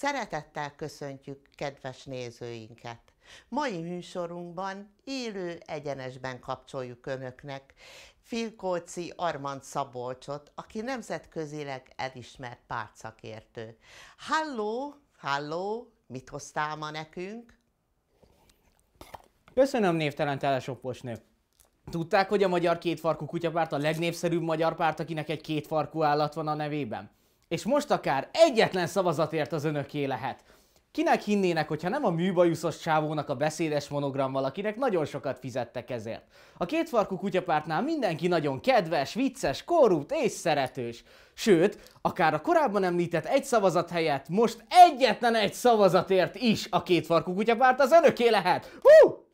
Szeretettel köszöntjük kedves nézőinket! Mai műsorunkban élő egyenesben kapcsoljuk Önöknek Filkóci Armand Szabolcsot, aki nemzetközileg elismert pártszakértő. Halló, halló, mit hoztál ma nekünk? Köszönöm névtelen telesopposnő. Tudták, hogy a magyar kétfarkú kutyapárt a legnépszerűbb magyar párt, akinek egy kétfarkú állat van a nevében? És most akár egyetlen szavazatért az önöké lehet. Kinek hinnének, hogyha nem a műbajuszos csávónak a beszédes monogram valakinek nagyon sokat fizettek ezért? A kétfarkú kutyapártnál mindenki nagyon kedves, vicces, korrupt és szeretős. Sőt, akár a korábban említett egy szavazat helyett most egyetlen egy szavazatért is a kétfarkú kutyapárt az önöké lehet. Hú!